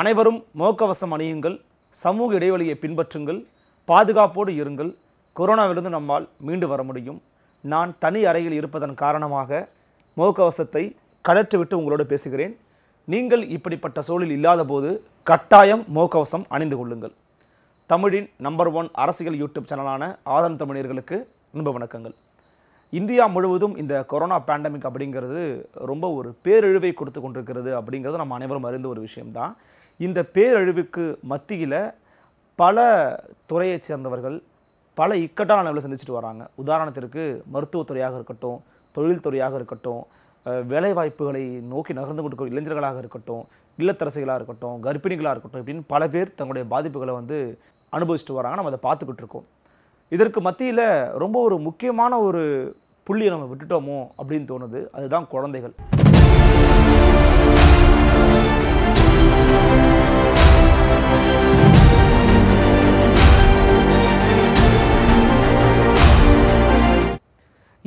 அனைவரும் முகக்கவசம் அணியுங்கள் சமூக இடைவெளியை பின்பற்றுங்கள் பாதுகாப்போடு இருங்கள் கொரோனாவிலிருந்து நம்மால் மீண்டு வர முடியும் நான் தனி அறையில் இருப்பதன் காரணமாக முகக்கவசத்தை கழற்றிவிட்டு உங்களோடு பேசுகிறேன் நீங்கள் இப்படிப்பட்ட சூழல் இல்லாதபோது கட்டாயம் முகக்கவசம் அணிந்து கொள்ளுங்கள் தமிழின் நம்பர் ஒன் அரசியல் யூடியூப் சேனலான ஆதன் தமிழர்களுக்கு அன்பு வணக்கங்கள் இந்தியா முழுவதும் இந்த கொரோனா பேண்டமிக் அப்படிங்கிறது ரொம்ப ஒரு பேரிழிவை கொடுத்து கொண்டிருக்கிறது அப்படிங்கிறது நம்ம அனைவரும் அறிந்த ஒரு விஷயம்தான் இந்த பேரழிவுக்கு மத்தியில் பல துறையைச் சேர்ந்தவர்கள் பல இக்கட்டான அளவில் சந்திச்சுட்டு வராங்க உதாரணத்திற்கு மருத்துவத்துறையாக இருக்கட்டும் தொழில்துறையாக இருக்கட்டும் வேலைவாய்ப்புகளை நோக்கி நகர்ந்து கொடுக்கும் இளைஞர்களாக இருக்கட்டும் இல்லத்தரசிகளாக இருக்கட்டும் கர்ப்பிணிகளாக இருக்கட்டும் இப்படின்னு பல பேர் தங்களுடைய பாதிப்புகளை வந்து அனுபவிச்சுட்டு வராங்க நம்ம அதை பார்த்துக்கிட்டு இருக்கோம் இதற்கு மத்தியில் ரொம்ப ஒரு முக்கியமான ஒரு புள்ளியை நம்ம விட்டுட்டோமோ அப்படின்னு தோணுது அதுதான் குழந்தைகள்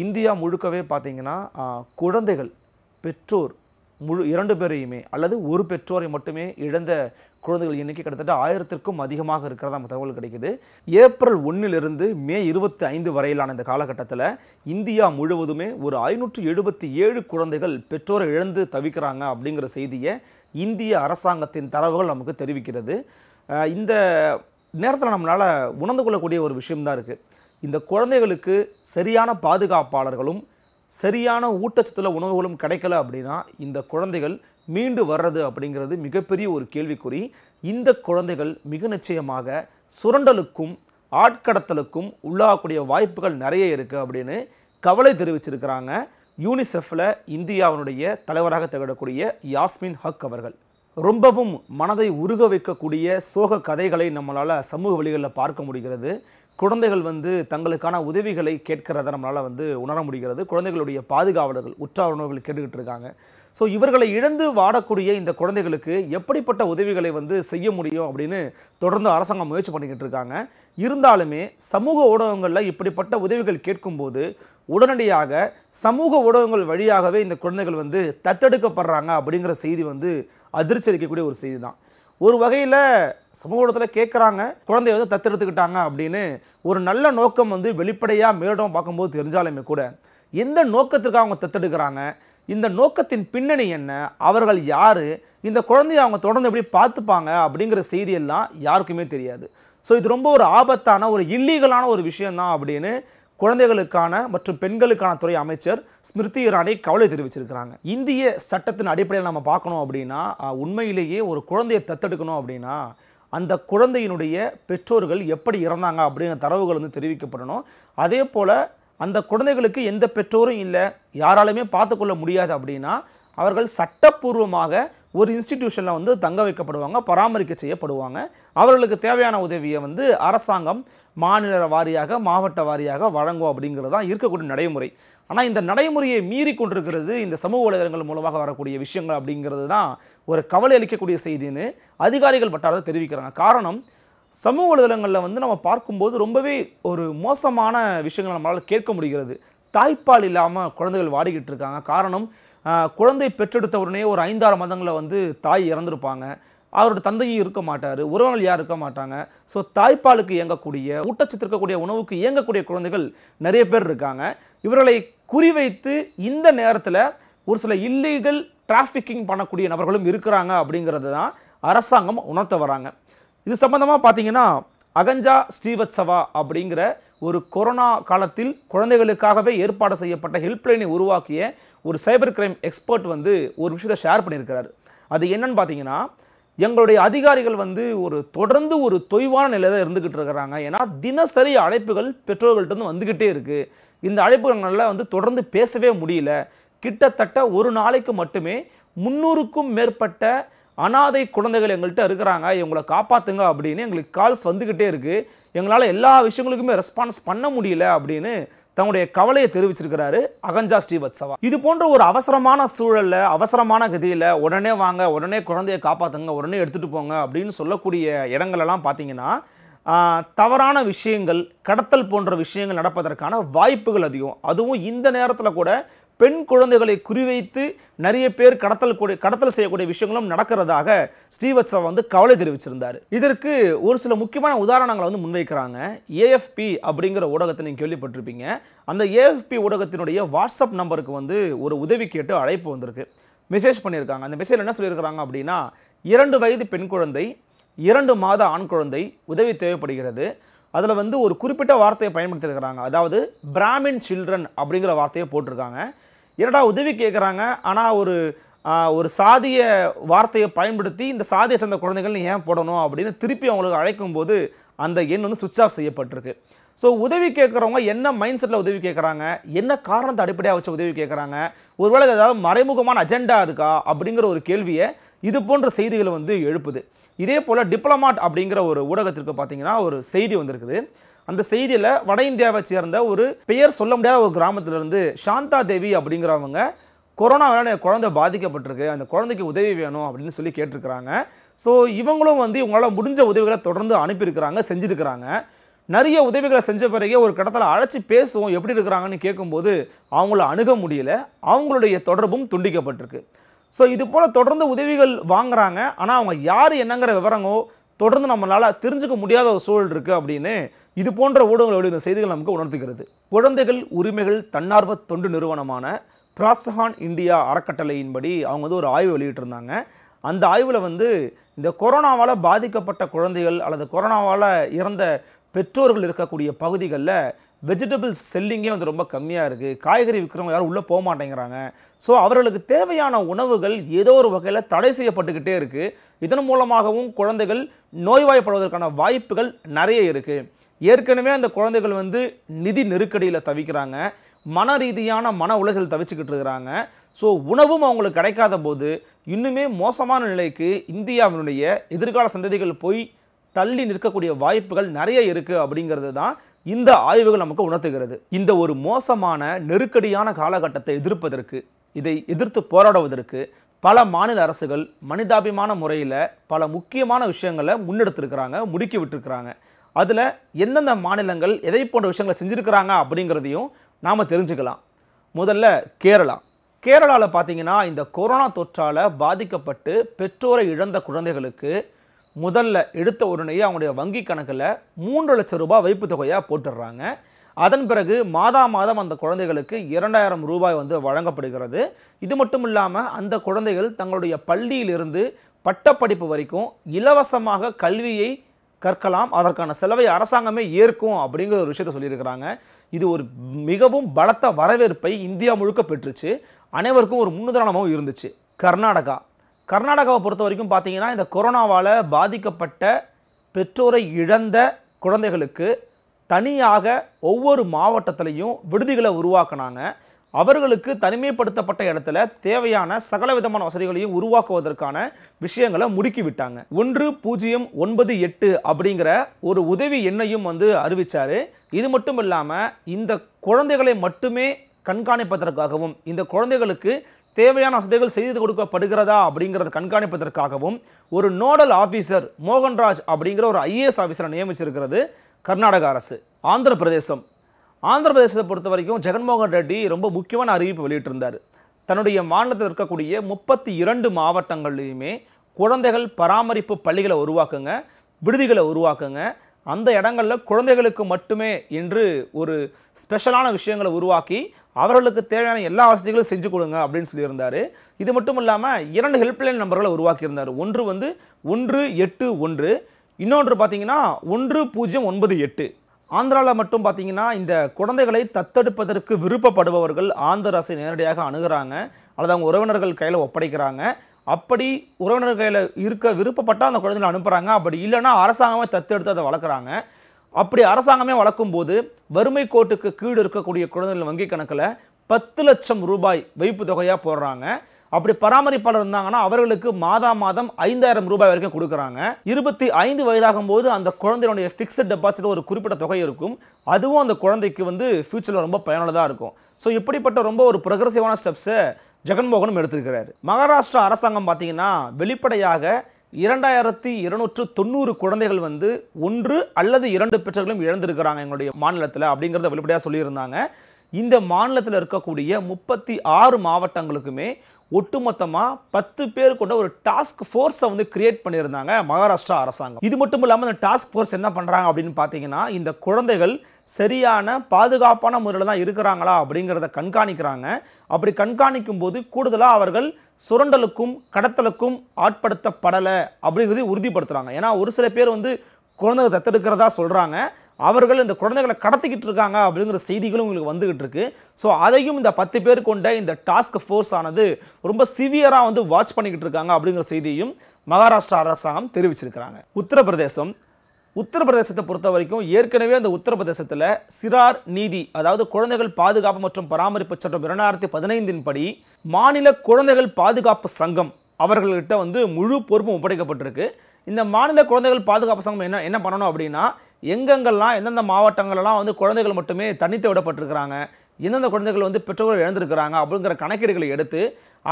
இந்தியா முழுக்கவே பார்த்தீங்கன்னா குழந்தைகள் பெற்றோர் முழு இரண்டு பேரையுமே அல்லது ஒரு பெற்றோரை மட்டுமே இழந்த குழந்தைகள் எண்ணிக்கை கிட்டத்தட்ட ஆயிரத்திற்கும் அதிகமாக இருக்கிறதா நம்ம தகவல் கிடைக்குது ஏப்ரல் ஒன்றிலிருந்து மே இருபத்தி ஐந்து வரையிலான இந்த காலகட்டத்தில் இந்தியா முழுவதுமே ஒரு ஐநூற்று எழுபத்தி ஏழு குழந்தைகள் பெற்றோரை இழந்து தவிக்கிறாங்க அப்படிங்கிற செய்தியை இந்திய அரசாங்கத்தின் தரவுகள் நமக்கு தெரிவிக்கிறது இந்த நேரத்தில் நம்மளால் உணர்ந்து கொள்ளக்கூடிய ஒரு விஷயம்தான் இருக்குது இந்த குழந்தைகளுக்கு சரியான பாதுகாப்பாளர்களும் சரியான ஊட்டச்சத்துல உணவுகளும் கிடைக்கல அப்படின்னா இந்த குழந்தைகள் மீண்டு வர்றது அப்படிங்கிறது மிகப்பெரிய ஒரு கேள்விக்குறி இந்த குழந்தைகள் மிக நிச்சயமாக சுரண்டலுக்கும் ஆட்கடத்தலுக்கும் உள்ளாகக்கூடிய வாய்ப்புகள் நிறைய இருக்குது அப்படின்னு கவலை தெரிவிச்சிருக்கிறாங்க யூனிசெஃபில் இந்தியாவினுடைய தலைவராக திகழக்கூடிய யாஸ்மின் ஹக் அவர்கள் ரொம்பவும் மனதை உருக வைக்கக்கூடிய சோக கதைகளை நம்மளால் சமூக வழிகளில் பார்க்க முடிகிறது குழந்தைகள் வந்து தங்களுக்கான உதவிகளை கேட்கிறத நம்மளால் வந்து உணர முடிகிறது குழந்தைகளுடைய பாதுகாவலர்கள் உற்றார் உணர்வுகள் கேட்டுக்கிட்டு இருக்காங்க ஸோ இவர்களை இழந்து வாடக்கூடிய இந்த குழந்தைகளுக்கு எப்படிப்பட்ட உதவிகளை வந்து செய்ய முடியும் அப்படின்னு தொடர்ந்து அரசாங்கம் முயற்சி பண்ணிக்கிட்டு இருக்காங்க இருந்தாலுமே சமூக ஊடகங்களில் இப்படிப்பட்ட உதவிகள் கேட்கும்போது உடனடியாக சமூக ஊடகங்கள் வழியாகவே இந்த குழந்தைகள் வந்து தத்தெடுக்கப்படுறாங்க அப்படிங்கிற செய்தி வந்து அதிர்ச்சி அளிக்கக்கூடிய ஒரு செய்தி தான் ஒரு வகையில் சமூக ஊடகத்தில் கேட்குறாங்க குழந்தைய வந்து தத்தெடுத்துக்கிட்டாங்க அப்படின்னு ஒரு நல்ல நோக்கம் வந்து வெளிப்படையாக மேலிடம் பார்க்கும்போது தெரிஞ்சாலுமே கூட எந்த நோக்கத்திற்காக அவங்க தத்தெடுக்கிறாங்க இந்த நோக்கத்தின் பின்னணி என்ன அவர்கள் யார் இந்த குழந்தைய அவங்க தொடர்ந்து எப்படி பார்த்துப்பாங்க அப்படிங்கிற செய்தியெல்லாம் யாருக்குமே தெரியாது ஸோ இது ரொம்ப ஒரு ஆபத்தான ஒரு இல்லீகலான ஒரு விஷயந்தான் அப்படின்னு குழந்தைகளுக்கான மற்றும் பெண்களுக்கான துறை அமைச்சர் ஸ்மிருதி இரானி கவலை தெரிவிச்சிருக்கிறாங்க இந்திய சட்டத்தின் அடிப்படையில் நம்ம பார்க்கணும் அப்படின்னா உண்மையிலேயே ஒரு குழந்தையை தத்தெடுக்கணும் அப்படின்னா அந்த குழந்தையினுடைய பெற்றோர்கள் எப்படி இறந்தாங்க அப்படிங்கிற தரவுகள் வந்து தெரிவிக்கப்படணும் அதே போல் அந்த குழந்தைகளுக்கு எந்த பெற்றோரும் இல்லை யாராலுமே பார்த்துக்கொள்ள முடியாது அப்படின்னா அவர்கள் சட்டப்பூர்வமாக ஒரு இன்ஸ்டிடியூஷனில் வந்து தங்க வைக்கப்படுவாங்க பராமரிக்க செய்யப்படுவாங்க அவர்களுக்கு தேவையான உதவியை வந்து அரசாங்கம் மாநில வாரியாக மாவட்ட வாரியாக வழங்கும் அப்படிங்கிறது தான் இருக்கக்கூடிய நடைமுறை ஆனால் இந்த நடைமுறையை மீறி கொண்டிருக்கிறது இந்த சமூக வலைதளங்கள் மூலமாக வரக்கூடிய விஷயங்கள் அப்படிங்கிறது தான் ஒரு கவலை அளிக்கக்கூடிய செய்தின்னு அதிகாரிகள் பட்டாரத்தை தெரிவிக்கிறாங்க காரணம் சமூக வலைதளங்களில் வந்து நம்ம பார்க்கும்போது ரொம்பவே ஒரு மோசமான விஷயங்கள் நம்மளால் கேட்க முடிகிறது தாய்ப்பால் இல்லாமல் குழந்தைகள் வாடிக்கிட்டு இருக்காங்க காரணம் குழந்தை பெற்றெடுத்த உடனே ஒரு ஐந்தாறு மாதங்களில் வந்து தாய் இறந்துருப்பாங்க அவரோட தந்தையும் இருக்க மாட்டார் உறவினர்கள் யாரும் இருக்க மாட்டாங்க ஸோ தாய்ப்பாலுக்கு இயங்கக்கூடிய ஊட்டச்சத்து இருக்கக்கூடிய உணவுக்கு இயங்கக்கூடிய குழந்தைகள் நிறைய பேர் இருக்காங்க இவர்களை குறிவைத்து இந்த நேரத்தில் ஒரு சில இல்லீகல் டிராஃபிக்கிங் பண்ணக்கூடிய நபர்களும் இருக்கிறாங்க அப்படிங்கிறது தான் அரசாங்கம் உணர்த்த வராங்க இது சம்மந்தமாக பார்த்தீங்கன்னா அகஞ்சா ஸ்ரீவத்சவா அப்படிங்கிற ஒரு கொரோனா காலத்தில் குழந்தைகளுக்காகவே ஏற்பாடு செய்யப்பட்ட ஹெல்ப்லைனை உருவாக்கிய ஒரு சைபர் கிரைம் எக்ஸ்பர்ட் வந்து ஒரு விஷயத்தை ஷேர் பண்ணியிருக்கிறார் அது என்னன்னு பார்த்தீங்கன்னா எங்களுடைய அதிகாரிகள் வந்து ஒரு தொடர்ந்து ஒரு தொய்வான நிலையில் தான் இருந்துக்கிட்டு இருக்கிறாங்க ஏன்னா தினசரி அழைப்புகள் பெற்றோர்கள்ட்டருந்து வந்துக்கிட்டே இருக்குது இந்த அழைப்புகள்னால வந்து தொடர்ந்து பேசவே முடியல கிட்டத்தட்ட ஒரு நாளைக்கு மட்டுமே முந்நூறுக்கும் மேற்பட்ட அனாதை குழந்தைகள் எங்கள்கிட்ட இருக்கிறாங்க இவங்களை காப்பாற்றுங்க அப்படின்னு எங்களுக்கு கால்ஸ் வந்துக்கிட்டே இருக்குது எங்களால் எல்லா விஷயங்களுக்குமே ரெஸ்பான்ஸ் பண்ண முடியல அப்படின்னு தன்னுடைய கவலையை தெரிவிச்சிருக்கிறாரு அகஞ்சா ஸ்ரீவத்சவா இது போன்ற ஒரு அவசரமான சூழலில் அவசரமான கதியில் உடனே வாங்க உடனே குழந்தையை காப்பாற்றுங்க உடனே எடுத்துகிட்டு போங்க அப்படின்னு சொல்லக்கூடிய இடங்களெல்லாம் பார்த்தீங்கன்னா தவறான விஷயங்கள் கடத்தல் போன்ற விஷயங்கள் நடப்பதற்கான வாய்ப்புகள் அதிகம் அதுவும் இந்த நேரத்தில் கூட பெண் குழந்தைகளை குறிவைத்து நிறைய பேர் கடத்தல் கூடிய கடத்தல் செய்யக்கூடிய விஷயங்களும் நடக்கிறதாக ஸ்ரீவத்சவா வந்து கவலை தெரிவிச்சிருந்தார் இதற்கு ஒரு சில முக்கியமான உதாரணங்களை வந்து முன்வைக்கிறாங்க ஏஎஃப்பி அப்படிங்கிற ஊடகத்தை நீங்கள் கேள்விப்பட்டிருப்பீங்க அந்த ஏஎஃப்பி ஊடகத்தினுடைய வாட்ஸ்அப் நம்பருக்கு வந்து ஒரு உதவி கேட்டு அழைப்பு வந்திருக்கு மெசேஜ் பண்ணியிருக்காங்க அந்த மெசேஜ் என்ன சொல்லியிருக்கிறாங்க அப்படின்னா இரண்டு வயது பெண் குழந்தை இரண்டு மாத ஆண் குழந்தை உதவி தேவைப்படுகிறது அதில் வந்து ஒரு குறிப்பிட்ட வார்த்தையை பயன்படுத்தியிருக்கிறாங்க அதாவது பிராமின் சில்ட்ரன் அப்படிங்கிற வார்த்தையை போட்டிருக்காங்க என்னடா உதவி கேட்குறாங்க ஆனால் ஒரு ஒரு சாதிய வார்த்தையை பயன்படுத்தி இந்த சாதியை சேர்ந்த குழந்தைகள் ஏன் போடணும் அப்படின்னு திருப்பி அவங்களுக்கு அழைக்கும்போது அந்த எண் வந்து சுவிட்ச் ஆஃப் செய்யப்பட்டிருக்கு ஸோ உதவி கேட்குறவங்க என்ன மைண்ட் செட்டில் உதவி கேட்குறாங்க என்ன காரணத்தை அடிப்படையாக வச்சு உதவி கேட்குறாங்க ஒருவேளை ஏதாவது மறைமுகமான அஜெண்டா இருக்கா அப்படிங்கிற ஒரு கேள்வியை இது போன்ற செய்திகளை வந்து எழுப்புது இதே போல் டிப்ளமாட் அப்படிங்கிற ஒரு ஊடகத்திற்கு பார்த்தீங்கன்னா ஒரு செய்தி வந்திருக்குது அந்த செய்தியில் வட இந்தியாவை சேர்ந்த ஒரு பெயர் சொல்ல முடியாத ஒரு கிராமத்திலேருந்து சாந்தா தேவி அப்படிங்கிறவங்க கொரோனாவால் என் குழந்தை பாதிக்கப்பட்டிருக்கு அந்த குழந்தைக்கு உதவி வேணும் அப்படின்னு சொல்லி கேட்டிருக்கிறாங்க ஸோ இவங்களும் வந்து இவங்களால் முடிஞ்ச உதவிகளை தொடர்ந்து அனுப்பியிருக்கிறாங்க செஞ்சுருக்கிறாங்க நிறைய உதவிகளை செஞ்ச பிறகே ஒரு கடத்தில் அழைச்சி பேசுவோம் எப்படி இருக்கிறாங்கன்னு கேட்கும்போது அவங்கள அணுக முடியல அவங்களுடைய தொடர்பும் துண்டிக்கப்பட்டிருக்கு ஸோ இது போல் தொடர்ந்து உதவிகள் வாங்குறாங்க ஆனால் அவங்க யார் என்னங்கிற விவரங்கோ தொடர்ந்து நம்மளால் தெரிஞ்சுக்க முடியாத ஒரு சூழல் இருக்குது அப்படின்னு இது போன்ற ஊடகங்கள் எழுதிய செய்திகள் நமக்கு உணர்த்துகிறது குழந்தைகள் உரிமைகள் தன்னார்வ தொண்டு நிறுவனமான பிராத்சஹான் இந்தியா அறக்கட்டளையின்படி அவங்க வந்து ஒரு ஆய்வு வெளியிட்டிருந்தாங்க அந்த ஆய்வில் வந்து இந்த கொரோனாவால் பாதிக்கப்பட்ட குழந்தைகள் அல்லது கொரோனாவால் இறந்த பெற்றோர்கள் இருக்கக்கூடிய பகுதிகளில் வெஜிடபிள்ஸ் செல்லிங்கே வந்து ரொம்ப கம்மியாக இருக்குது காய்கறி விற்கிறவங்க யாரும் உள்ளே போக மாட்டேங்கிறாங்க ஸோ அவர்களுக்கு தேவையான உணவுகள் ஏதோ ஒரு வகையில் தடை செய்யப்பட்டுக்கிட்டே இருக்குது இதன் மூலமாகவும் குழந்தைகள் நோய்வாய்ப்படுவதற்கான வாய்ப்புகள் நிறைய இருக்குது ஏற்கனவே அந்த குழந்தைகள் வந்து நிதி நெருக்கடியில் தவிக்கிறாங்க மன ரீதியான மன உளைச்சல் தவிச்சுக்கிட்டு இருக்கிறாங்க ஸோ உணவும் அவங்களுக்கு கிடைக்காத போது இன்னுமே மோசமான நிலைக்கு இந்தியாவினுடைய எதிர்கால சந்ததிகள் போய் தள்ளி நிற்கக்கூடிய வாய்ப்புகள் நிறைய இருக்குது அப்படிங்கிறது தான் இந்த ஆய்வுகள் நமக்கு உணர்த்துகிறது இந்த ஒரு மோசமான நெருக்கடியான காலகட்டத்தை எதிர்ப்பதற்கு இதை எதிர்த்து போராடுவதற்கு பல மாநில அரசுகள் மனிதாபிமான முறையில் பல முக்கியமான விஷயங்களை முன்னெடுத்திருக்கிறாங்க முடுக்கி விட்டுருக்கிறாங்க அதில் எந்தெந்த மாநிலங்கள் எதை போன்ற விஷயங்களை செஞ்சுருக்கிறாங்க அப்படிங்கிறதையும் நாம் தெரிஞ்சுக்கலாம் முதல்ல கேரளா கேரளாவில் பார்த்தீங்கன்னா இந்த கொரோனா தொற்றால் பாதிக்கப்பட்டு பெற்றோரை இழந்த குழந்தைகளுக்கு முதல்ல எடுத்த உடனேயே அவங்களுடைய வங்கி கணக்கில் மூன்று லட்சம் ரூபாய் வைப்பு தொகையாக போட்டுடுறாங்க அதன் பிறகு மாதா மாதம் அந்த குழந்தைகளுக்கு இரண்டாயிரம் ரூபாய் வந்து வழங்கப்படுகிறது இது மட்டும் இல்லாமல் அந்த குழந்தைகள் தங்களுடைய பள்ளியிலிருந்து பட்டப்படிப்பு வரைக்கும் இலவசமாக கல்வியை கற்கலாம் அதற்கான செலவை அரசாங்கமே ஏற்கும் அப்படிங்கிற ஒரு விஷயத்த சொல்லியிருக்கிறாங்க இது ஒரு மிகவும் பலத்த வரவேற்பை இந்தியா முழுக்க பெற்றுச்சு அனைவருக்கும் ஒரு முன்னுதாரணமாகவும் இருந்துச்சு கர்நாடகா கர்நாடகாவை பொறுத்த வரைக்கும் பார்த்தீங்கன்னா இந்த கொரோனாவால் பாதிக்கப்பட்ட பெற்றோரை இழந்த குழந்தைகளுக்கு தனியாக ஒவ்வொரு மாவட்டத்திலையும் விடுதிகளை உருவாக்கினாங்க அவர்களுக்கு தனிமைப்படுத்தப்பட்ட இடத்துல தேவையான சகல விதமான வசதிகளையும் உருவாக்குவதற்கான விஷயங்களை முடுக்கிவிட்டாங்க ஒன்று பூஜ்ஜியம் ஒன்பது எட்டு அப்படிங்கிற ஒரு உதவி எண்ணையும் வந்து அறிவித்தார் இது மட்டும் இல்லாமல் இந்த குழந்தைகளை மட்டுமே கண்காணிப்பதற்காகவும் இந்த குழந்தைகளுக்கு தேவையான வசதிகள் செய்து கொடுக்கப்படுகிறதா அப்படிங்கிறத கண்காணிப்பதற்காகவும் ஒரு நோடல் ஆஃபீஸர் மோகன்ராஜ் அப்படிங்கிற ஒரு ஐஏஎஸ் ஆஃபீஸரை நியமிச்சிருக்கிறது கர்நாடக அரசு ஆந்திர பிரதேசம் ஆந்திர பிரதேசத்தை பொறுத்த வரைக்கும் ஜெகன்மோகன் ரெட்டி ரொம்ப முக்கியமான அறிவிப்பு வெளியிட்டிருந்தார் தன்னுடைய மாநிலத்தில் இருக்கக்கூடிய முப்பத்தி இரண்டு மாவட்டங்கள்லையுமே குழந்தைகள் பராமரிப்பு பள்ளிகளை உருவாக்குங்க விடுதிகளை உருவாக்குங்க அந்த இடங்களில் குழந்தைகளுக்கு மட்டுமே என்று ஒரு ஸ்பெஷலான விஷயங்களை உருவாக்கி அவர்களுக்கு தேவையான எல்லா வசதிகளும் செஞ்சு கொடுங்க அப்படின்னு சொல்லியிருந்தார் இது மட்டும் இல்லாமல் இரண்டு ஹெல்ப்லைன் நம்பர்களை உருவாக்கியிருந்தார் ஒன்று வந்து ஒன்று எட்டு ஒன்று இன்னொன்று பார்த்தீங்கன்னா ஒன்று பூஜ்ஜியம் ஒன்பது எட்டு ஆந்திராவில் மட்டும் பார்த்தீங்கன்னா இந்த குழந்தைகளை தத்தெடுப்பதற்கு விருப்பப்படுபவர்கள் ஆந்திர அரசை நேரடியாக அணுகிறாங்க அல்லது அவங்க உறவினர்கள் கையில் ஒப்படைக்கிறாங்க அப்படி உறவினர் இருக்க விருப்பப்பட்டால் அந்த குழந்தைகளை அனுப்புகிறாங்க அப்படி இல்லைன்னா அரசாங்கமே தத்தெடுத்து அதை வளர்க்குறாங்க அப்படி அரசாங்கமே வளர்க்கும் போது வறுமை கோட்டுக்கு கீடு இருக்கக்கூடிய குழந்தைகள் வங்கி கணக்கில் பத்து லட்சம் ரூபாய் வைப்பு தொகையாக போடுறாங்க அப்படி பராமரிப்பாளர் இருந்தாங்கன்னா அவர்களுக்கு மாதா மாதம் ஐந்தாயிரம் ரூபாய் வரைக்கும் கொடுக்குறாங்க இருபத்தி ஐந்து வயதாகும் போது அந்த குழந்தையுடைய ஃபிக்ஸட் டெபாசிட் ஒரு குறிப்பிட்ட தொகை இருக்கும் அதுவும் அந்த குழந்தைக்கு வந்து ஃபியூச்சரில் ரொம்ப பயனுள்ளதாக இருக்கும் ஸோ இப்படிப்பட்ட ரொம்ப ஒரு ப்ரொக்ரஸிவான ஸ்டெப்ஸை ஜெகன்மோகனும் எடுத்திருக்கிறார் மகாராஷ்டிரா அரசாங்கம் பார்த்தீங்கன்னா வெளிப்படையாக இரண்டாயிரத்தி இருநூற்று தொண்ணூறு குழந்தைகள் வந்து ஒன்று அல்லது இரண்டு பெற்றோர்களும் இழந்திருக்கிறாங்க எங்களுடைய மாநிலத்தில் அப்படிங்கிறத வெளிப்படையாக சொல்லியிருந்தாங்க இந்த மாநிலத்தில் இருக்கக்கூடிய முப்பத்தி ஆறு மாவட்டங்களுக்குமே ஒட்டுமொத்தமாக பத்து பேர் கொண்ட ஒரு டாஸ்க் ஃபோர்ஸை வந்து கிரியேட் பண்ணியிருந்தாங்க மகாராஷ்டிரா அரசாங்கம் இது மட்டும் இல்லாமல் அந்த டாஸ்க் ஃபோர்ஸ் என்ன பண்ணுறாங்க அப்படின்னு பார்த்தீங்கன்னா இந்த குழந்தைகள் சரியான பாதுகாப்பான முறையில் தான் இருக்கிறாங்களா அப்படிங்கிறத கண்காணிக்கிறாங்க அப்படி கண்காணிக்கும் போது கூடுதலாக அவர்கள் சுரண்டலுக்கும் கடத்தலுக்கும் ஆட்படுத்தப்படலை அப்படிங்கிறதை உறுதிப்படுத்துகிறாங்க ஏன்னா ஒரு சில பேர் வந்து குழந்தைகள் தத்தெடுக்கிறதா சொல்கிறாங்க அவர்கள் இந்த குழந்தைகளை கடத்திக்கிட்டு இருக்காங்க அப்படிங்கிற செய்திகளும் உங்களுக்கு வந்துகிட்டு இருக்கு ஸோ அதையும் இந்த பத்து பேர் கொண்ட இந்த டாஸ்க் ஃபோர்ஸ் ஆனது ரொம்ப சிவியராக வந்து வாட்ச் பண்ணிக்கிட்டு இருக்காங்க அப்படிங்கிற செய்தியும் மகாராஷ்டிரா அரசாங்கம் தெரிவிச்சிருக்கிறாங்க உத்தரப்பிரதேசம் உத்தரப்பிரதேசத்தை பொறுத்த வரைக்கும் ஏற்கனவே அந்த உத்தரப்பிரதேசத்தில் சிறார் நீதி அதாவது குழந்தைகள் பாதுகாப்பு மற்றும் பராமரிப்பு சட்டம் இரண்டாயிரத்தி பதினைந்தின் படி மாநில குழந்தைகள் பாதுகாப்பு சங்கம் அவர்கள்கிட்ட வந்து முழு பொறுப்பும் ஒப்படைக்கப்பட்டிருக்கு இந்த மாநில குழந்தைகள் பாதுகாப்பு சங்கம் என்ன என்ன பண்ணணும் அப்படின்னா எங்கெங்கெல்லாம் எந்தெந்த மாவட்டங்கள்லாம் வந்து குழந்தைகள் மட்டுமே தனித்து விடப்பட்டிருக்கிறாங்க எந்தெந்த குழந்தைகள் வந்து பெற்றோர்கள் இழந்திருக்கிறாங்க அப்படிங்கிற கணக்கீடுகளை எடுத்து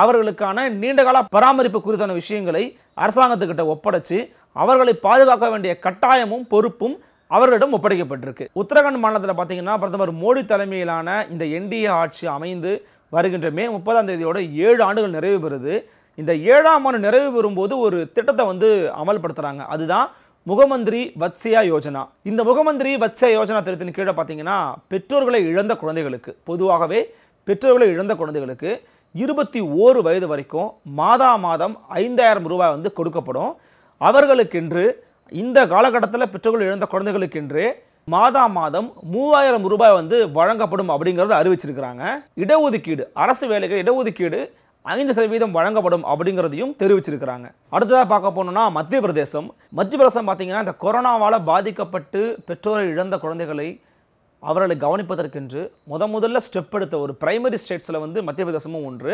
அவர்களுக்கான நீண்டகால பராமரிப்பு குறித்தான விஷயங்களை அரசாங்கத்துக்கிட்ட ஒப்படைச்சு அவர்களை பாதுகாக்க வேண்டிய கட்டாயமும் பொறுப்பும் அவர்களிடம் ஒப்படைக்கப்பட்டிருக்கு உத்தரகாண்ட் மாநிலத்தில் பார்த்தீங்கன்னா பிரதமர் மோடி தலைமையிலான இந்த என்டிஏ ஆட்சி அமைந்து வருகின்ற மே முப்பதாம் தேதியோட ஏழு ஆண்டுகள் நிறைவு பெறுது இந்த ஏழாம் ஆண்டு நிறைவு பெறும்போது ஒரு திட்டத்தை வந்து அமல்படுத்துகிறாங்க அதுதான் முகமந்திரி வத்சியா யோஜனா இந்த முகமந்திரி வத்சியா யோஜனா திட்டத்தின் கீழே பார்த்தீங்கன்னா பெற்றோர்களை இழந்த குழந்தைகளுக்கு பொதுவாகவே பெற்றோர்களை இழந்த குழந்தைகளுக்கு இருபத்தி ஓரு வயது வரைக்கும் மாதா மாதம் ஐந்தாயிரம் ரூபாய் வந்து கொடுக்கப்படும் அவர்களுக்கென்று இந்த காலகட்டத்தில் பெற்றோர்கள் இழந்த குழந்தைகளுக்கென்று மாதா மாதம் மூவாயிரம் ரூபாய் வந்து வழங்கப்படும் அப்படிங்கிறத அறிவிச்சிருக்கிறாங்க இடஒதுக்கீடு அரசு வேலைகள் இடஒதுக்கீடு ஐந்து சதவீதம் வழங்கப்படும் அப்படிங்கிறதையும் தெரிவிச்சிருக்கிறாங்க அடுத்ததாக பார்க்க போனோம்னா மத்திய பிரதேசம் மத்திய பிரதேசம் பார்த்தீங்கன்னா இந்த கொரோனாவால் பாதிக்கப்பட்டு பெற்றோரை இழந்த குழந்தைகளை அவர்களை கவனிப்பதற்கென்று முத முதல்ல ஸ்டெப் எடுத்த ஒரு பிரைமரி ஸ்டேட்ஸில் வந்து மத்திய பிரதேசமும் ஒன்று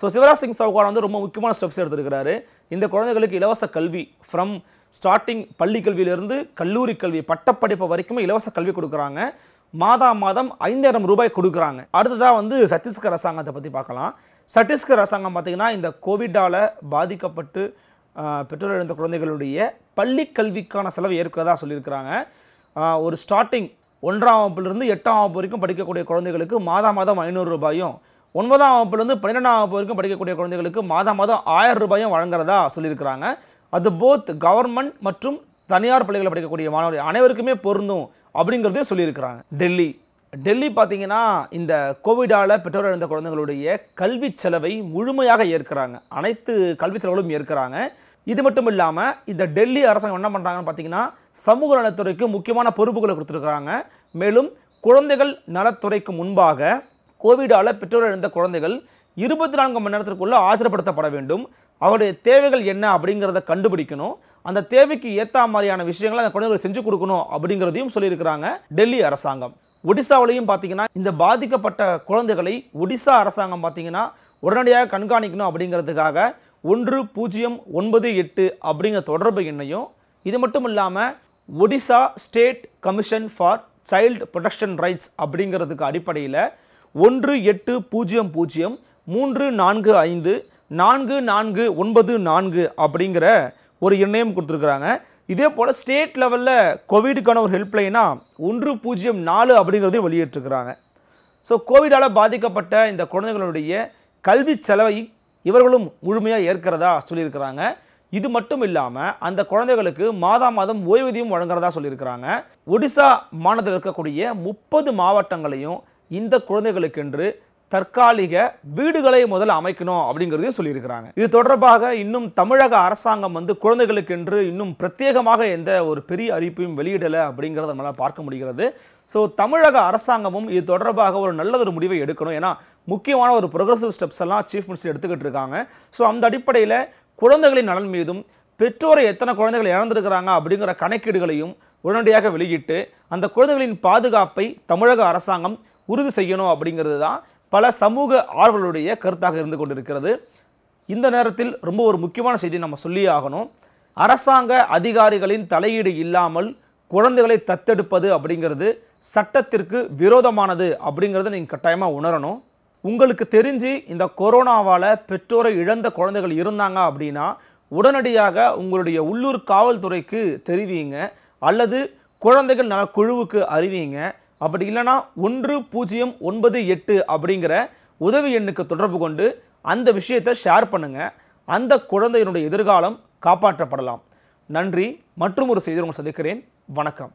ஸோ சிவராஜ் சிங் சவுகான் வந்து ரொம்ப முக்கியமான ஸ்டெப்ஸ் எடுத்திருக்கிறாரு இந்த குழந்தைகளுக்கு இலவச கல்வி ஃப்ரம் ஸ்டார்டிங் பள்ளி கல்வியிலிருந்து கல்லூரி கல்வி பட்டப்படிப்பு வரைக்கும் இலவச கல்வி கொடுக்குறாங்க மாதா மாதம் ஐந்தாயிரம் ரூபாய் கொடுக்குறாங்க அடுத்ததாக வந்து சத்தீஸ்கர் அரசாங்கத்தை பற்றி பார்க்கலாம் சட்டீஸ்கர் அரசாங்கம் பார்த்திங்கன்னா இந்த கோவிட்டால் பாதிக்கப்பட்டு பெற்றோர் இழந்த குழந்தைகளுடைய பள்ளி கல்விக்கான செலவு ஏற்கிறதா சொல்லியிருக்கிறாங்க ஒரு ஸ்டார்டிங் ஒன்றாம் வகுப்புலேருந்து எட்டாம் வகுப்பு வரைக்கும் படிக்கக்கூடிய குழந்தைகளுக்கு மாதம் மாதம் ஐநூறு ரூபாயும் ஒன்பதாம் வகுப்புலேருந்து பன்னிரெண்டாம் வகுப்பு வரைக்கும் படிக்கக்கூடிய குழந்தைகளுக்கு மாதம் மாதம் ஆயிரம் ரூபாயும் வழங்குறதா சொல்லியிருக்கிறாங்க அது போத் கவர்மெண்ட் மற்றும் தனியார் பள்ளிகளில் படிக்கக்கூடிய மாணவர்கள் அனைவருக்குமே பொருந்தும் அப்படிங்கிறதே சொல்லியிருக்கிறாங்க டெல்லி டெல்லி பார்த்தீங்கன்னா இந்த கோவிடால் பெற்றோர் இழந்த குழந்தைங்களுடைய கல்வி செலவை முழுமையாக ஏற்கிறாங்க அனைத்து கல்வி செலவுகளும் ஏற்கிறாங்க இது மட்டும் இல்லாமல் இந்த டெல்லி அரசாங்கம் என்ன பண்ணுறாங்கன்னு பார்த்தீங்கன்னா சமூக நலத்துறைக்கு முக்கியமான பொறுப்புகளை கொடுத்துருக்குறாங்க மேலும் குழந்தைகள் நலத்துறைக்கு முன்பாக கோவிடால் பெற்றோர் இழந்த குழந்தைகள் இருபத்தி நான்கு மணி நேரத்திற்குள்ளே ஆஜர்படுத்தப்பட வேண்டும் அவருடைய தேவைகள் என்ன அப்படிங்கிறத கண்டுபிடிக்கணும் அந்த தேவைக்கு ஏற்ற மாதிரியான விஷயங்களை அந்த குழந்தைகள் செஞ்சு கொடுக்கணும் அப்படிங்கிறதையும் சொல்லியிருக்கிறாங்க டெல்லி அரசாங்கம் ஒடிசாவிலையும் பார்த்தீங்கன்னா இந்த பாதிக்கப்பட்ட குழந்தைகளை ஒடிசா அரசாங்கம் பார்த்தீங்கன்னா உடனடியாக கண்காணிக்கணும் அப்படிங்கிறதுக்காக ஒன்று பூஜ்ஜியம் ஒன்பது எட்டு அப்படிங்கிற தொடர்பு எண்ணையும் இது மட்டும் இல்லாமல் Odisha state commission for child protection rights அப்படிங்கிறதுக்கு அடிப்படையில் ஒன்று எட்டு பூஜ்ஜியம் பூஜ்ஜியம் மூன்று நான்கு ஐந்து நான்கு நான்கு ஒன்பது நான்கு அப்படிங்கிற ஒரு எண்ணையும் கொடுத்துருக்குறாங்க இதே போல் ஸ்டேட் லெவலில் கோவிடுக்கான ஒரு ஹெல்ப்லைனாக ஒன்று பூஜ்ஜியம் நாலு அப்படிங்கிறதையும் வெளியிட்டிருக்கிறாங்க ஸோ கோவிடால் பாதிக்கப்பட்ட இந்த குழந்தைகளுடைய கல்வி செலவை இவர்களும் முழுமையாக ஏற்கிறதா சொல்லியிருக்கிறாங்க இது மட்டும் இல்லாமல் அந்த குழந்தைகளுக்கு மாதா மாதம் ஓய்வூதியம் வழங்குறதா சொல்லியிருக்கிறாங்க ஒடிசா மாநிலத்தில் இருக்கக்கூடிய முப்பது மாவட்டங்களையும் இந்த குழந்தைகளுக்கென்று தற்காலிக வீடுகளை முதல்ல அமைக்கணும் அப்படிங்கிறதையும் சொல்லியிருக்கிறாங்க இது தொடர்பாக இன்னும் தமிழக அரசாங்கம் வந்து குழந்தைகளுக்கு என்று இன்னும் பிரத்யேகமாக எந்த ஒரு பெரிய அறிவிப்பையும் வெளியிடலை அப்படிங்கிறத நம்மளால் பார்க்க முடிகிறது ஸோ தமிழக அரசாங்கமும் இது தொடர்பாக ஒரு நல்லதொரு முடிவை எடுக்கணும் ஏன்னா முக்கியமான ஒரு ப்ரொக்ரஸிவ் ஸ்டெப்ஸ் எல்லாம் சீஃப் மினிஸ்டர் எடுத்துக்கிட்டு இருக்காங்க ஸோ அந்த அடிப்படையில் குழந்தைகளின் நலன் மீதும் பெற்றோரை எத்தனை குழந்தைகள் இழந்திருக்கிறாங்க அப்படிங்கிற கணக்கீடுகளையும் உடனடியாக வெளியிட்டு அந்த குழந்தைகளின் பாதுகாப்பை தமிழக அரசாங்கம் உறுதி செய்யணும் அப்படிங்கிறது தான் பல சமூக ஆர்வலுடைய கருத்தாக இருந்து கொண்டிருக்கிறது இந்த நேரத்தில் ரொம்ப ஒரு முக்கியமான செய்தி நம்ம சொல்லியே ஆகணும் அரசாங்க அதிகாரிகளின் தலையீடு இல்லாமல் குழந்தைகளை தத்தெடுப்பது அப்படிங்கிறது சட்டத்திற்கு விரோதமானது அப்படிங்கிறத நீங்கள் கட்டாயமாக உணரணும் உங்களுக்கு தெரிஞ்சு இந்த கொரோனாவால் பெற்றோரை இழந்த குழந்தைகள் இருந்தாங்க அப்படின்னா உடனடியாக உங்களுடைய உள்ளூர் காவல்துறைக்கு தெரிவிங்க அல்லது குழந்தைகள் நல குழுவுக்கு அறிவிங்க அப்படி இல்லைனா ஒன்று பூஜ்ஜியம் ஒன்பது எட்டு அப்படிங்கிற உதவி எண்ணுக்கு தொடர்பு கொண்டு அந்த விஷயத்தை ஷேர் பண்ணுங்கள் அந்த குழந்தையினுடைய எதிர்காலம் காப்பாற்றப்படலாம் நன்றி மற்றும் ஒரு செய்தி உங்களை சந்திக்கிறேன் வணக்கம்